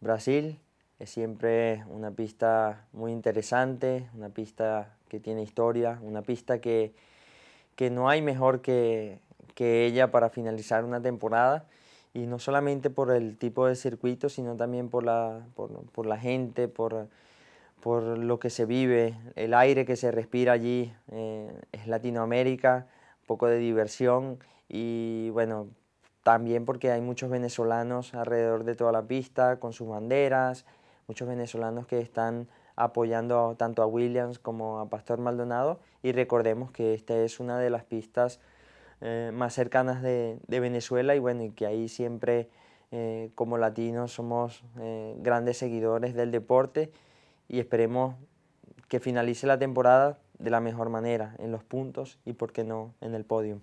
Brasil es siempre una pista muy interesante, una pista que tiene historia, una pista que, no hay mejor que, que ella para finalizar una temporada y no solamente por el tipo de circuito, sino también por la, por, la gente, por, por, lo que se vive, el aire que se respira allí, eh, es Latinoamérica, un poco de diversión y bueno, también porque hay muchos venezolanos alrededor de toda la pista con sus banderas, muchos venezolanos que están apoyando tanto a Williams como a Pastor Maldonado y recordemos que esta es una de las pistas eh, más cercanas de, Venezuela y bueno, y que ahí siempre eh, como latinos somos eh, grandes seguidores del deporte y esperemos que finalice la temporada de la mejor manera, en los puntos y por qué no en el podio.